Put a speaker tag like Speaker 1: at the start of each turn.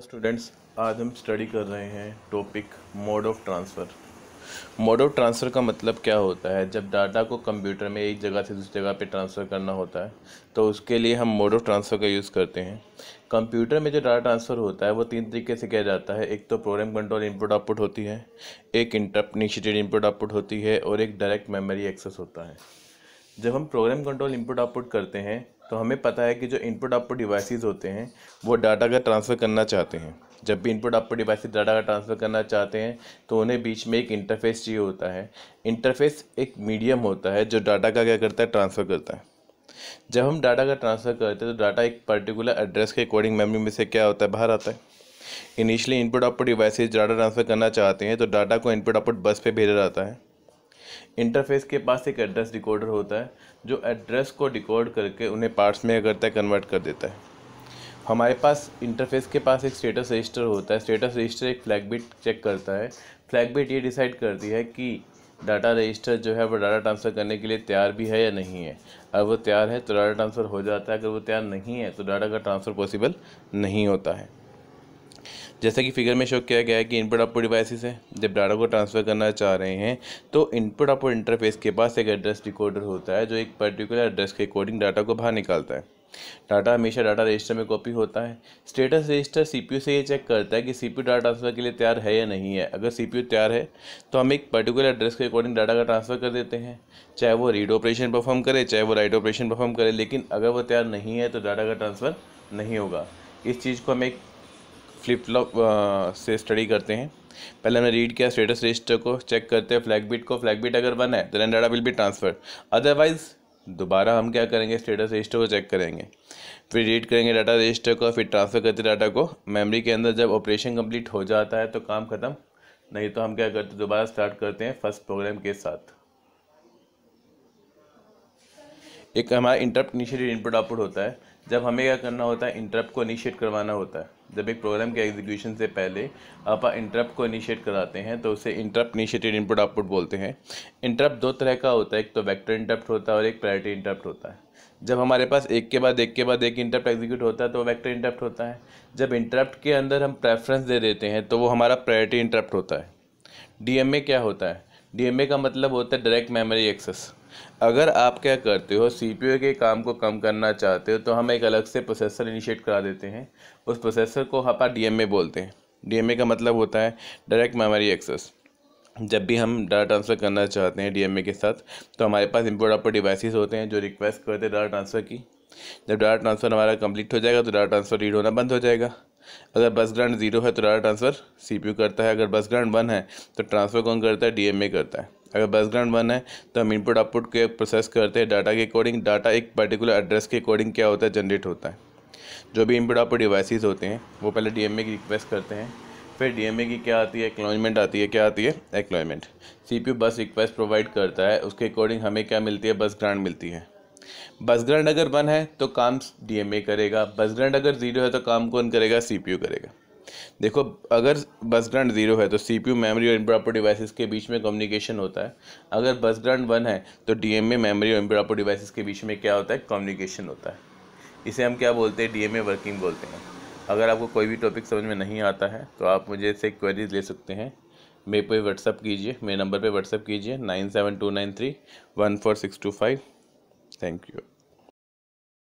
Speaker 1: Students आज हम study कर रहे हैं topic mode of transfer mode of transfer का मतलब क्या होता है जब डाटा को कंप्यूटर में एक जगह से दूसरी जगह पे ट्रांसफ़र करना होता है तो उसके लिए हम मोड ऑफ ट्रांसफ़र का यूज़ करते हैं कंप्यूटर में जो डाटा ट्रांसफ़र होता है वो तीन तरीके से किया जाता है एक तो प्रोग्राम कंट्रोल इनपुट आउटपुट होती है एक इंटरप्ट इनिशिएटेड इनपुट आउटपुट होती है और एक डायरेक्ट मेमोरी एक्सेस होता है जब हम प्रोग्राम कंट्रोल इनपुट आउटपुट करते हैं तो हमें पता है कि जो इनपुट आउटपुट डिवाइसेस होते हैं वो डाटा का ट्रांसफ़र करना चाहते हैं जब भी इनपुट आउटपुट डिवाइसेस डाटा का ट्रांसफ़र करना चाहते हैं तो उन्हें बीच में एक इंटरफेस चाहिए होता है इंटरफेस एक मीडियम होता है जो डाटा का क्या करता है ट्रांसफ़र करता है जब हम डाटा का ट्रांसफ़र करते हैं तो डाटा एक पर्टिकुलर एड्रेस के अकॉर्डिंग मेमोरी में से क्या होता है बाहर आता है initially input output devices data transfer करना चाहते हैं तो डाटा को इनपुट आउटपुट बस पे भेजा जाता है इंटरफेस के पास एक एड्रेस डिकोडर होता है जो एड्रेस को डिकोड करके उन्हें पार्ट्स में करता है कन्वर्ट कर देता है हमारे पास इंटरफेस के पास एक स्टेटस रजिस्टर होता है स्टेटस रजिस्टर एक फ्लैग बिट चेक करता है फ्लैग बिट ये डिसाइड करती है कि डाटा रजिस्टर जो है वो डाटा ट्रांसफ़र करने के लिए तैयार भी है या नहीं है अगर वो तैयार है तो डाटा ट्रांसफ़र हो जाता है अगर वो तैयार नहीं है तो डाटा का ट्रांसफ़र पॉसिबल नहीं होता है जैसा कि फिगर में शो किया गया है कि इनपुट आउटपुट डिवाइसेस हैं जब डाटा को ट्रांसफ़र करना चाह रहे हैं तो इनपुट आउटपुट इंटरफेस के पास एक एड्रेस डिकोडर होता है जो एक पर्टिकुलर एड्रेस के अकॉर्डिंग डाटा को बाहर निकालता है डाटा हमेशा डाटा रजिस्टर में कॉपी होता है स्टेटस रजिस्टर सीपीयू से ये चेक करता है कि सीपीयू डाटा ट्रांसफ़र के लिए तैयार है या नहीं है अगर सीपीयू तैयार है तो हम एक पर्टिकुलर एड्रेस के अकॉर्डिंग डाटा का ट्रांसफ़र कर देते हैं चाहे वो रीड ऑपरेशन परफॉर्म करे चाहे वो राइट ऑपरेशन परफॉर्म करे लेकिन अगर वो तैयार नहीं है तो डाटा का ट्रांसफ़र नहीं होगा इस चीज़ को हम एक फ्लिप फ्लॉप uh, से स्टडी करते हैं पहले हमने रीड किया स्टेटस रजिस्टर को चेक करते हैं फ्लैग बिट को फ्लैग बिट अगर वन है तो data will be transfer otherwise दोबारा हम क्या करेंगे स्टेटस रजिस्टर को चेक करेंगे फिर रीड करेंगे डाटा रजिस्टर को फिर ट्रांसफ़र करते डाटा को मेमोरी के अंदर जब ऑपरेशन कंप्लीट हो जाता है तो काम ख़त्म नहीं तो हम क्या करते दोबारा स्टार्ट करते हैं फर्स्ट प्रोग्राम के साथ एक हमारा इंटरप्ट इनिशियल इनपुट आउटपुट होता है जब हमें क्या करना होता है इंटरप्ट को इनिशिएट करवाना होता है जब एक प्रोग्राम के एग्जीक्यूशन से पहले आप इंटरप्ट को इनिशिएट कराते हैं तो उसे इंटरप्ट इनिशिएटेड इनपुट आउटपुट बोलते हैं इंटरप्ट दो तरह का होता है एक तो वेक्टर इंटरप्ट होता है और एक प्रायोरिटी इंटरप्ट होता है जब हमारे पास एक के बाद एक के बाद एक इंटरप्ट एग्जीक्यूट होता है तो वेक्टर इंटरप्ट होता है जब इंटरप्ट के अंदर हम प्रेफरेंस दे देते हैं तो वो हमारा प्रायोरिटी इंटरप्ट होता है डीएमए क्या होता है डी का मतलब होता है डायरेक्ट मेमोरी एक्सेस अगर आप क्या करते हो सी के काम को कम करना चाहते हो तो हम एक अलग से प्रोसेसर इनिशिएट करा देते हैं उस प्रोसेसर को हपा डी बोलते हैं डी का मतलब होता है डायरेक्ट मेमोरी एक्सेस जब भी हम डाटा ट्रांसफ़र करना चाहते हैं डीएमए के साथ तो हमारे पास इम्पोर्ट आउटपुट डिवाइसेस होते हैं जो रिक्वेस्ट करते हैं डाटा ट्रांसफ़र की जब डाटा ट्रांसफ़र हमारा कंप्लीट हो जाएगा तो डाटा ट्रांसफ़र रीड होना बंद हो जाएगा अगर बस ग्रांड जीरो है तो डाटा ट्रांसफ़र सीपीयू करता है अगर बस ग्रांड वन है तो ट्रांसफ़र कौन करता है ए करता है अगर बस ग्राउंड वन है तो हम इनपुट आउटपुट के प्रोसेस करते हैं डाटा के अकॉर्डिंग डाटा एक पर्टिकुलर एड्रेस के अकॉर्डिंग क्या होता है जनरेट होता है जो भी इनपुट आउटपुट डिवाइसेस होते हैं वो पहले ए की रिक्वेस्ट करते हैं फिर ए की क्या आती है एक्नॉलमेंट आती है क्या आती है P U bus request provide करता है उसके अकॉर्डिंग हमें क्या मिलती है बस ग्रांड मिलती है बसग्रहण अगर वन है तो काम डीएमए करेगा बसग्रहण अगर ज़ीरो है तो काम कौन करेगा सीपीयू करेगा देखो अगर बस ग्रांड जीरो है तो सी पी यू मेमोरी और इम्प्रॉपर प्रॉपर डिवाइसेस के बीच में कम्युनिकेशन होता है अगर बस ग्रांड वन है तो डी एम ए मेमोरी और इम्प्रॉपर प्रॉपर डिवाइसेस के बीच में क्या होता है कम्युनिकेशन होता है इसे हम क्या बोलते हैं डी एम ए वर्किंग बोलते हैं अगर आपको कोई भी टॉपिक समझ में नहीं आता है तो आप मुझे इसे क्वेरीज ले सकते हैं मेरे पे व्हाट्सअप कीजिए मेरे नंबर पे व्हाट्सअप कीजिए nine seven two nine three one four six two five Thank you.